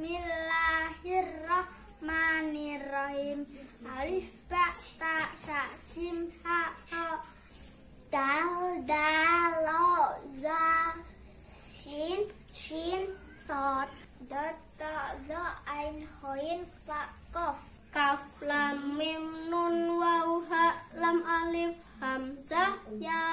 Bismillahirrahmanirrahim. Alif ba ta sa jim ha dal dal lo za shin shin sod dot ta ain hoin fa kof kaf lam mim nun waw ha lam alif hamzah ya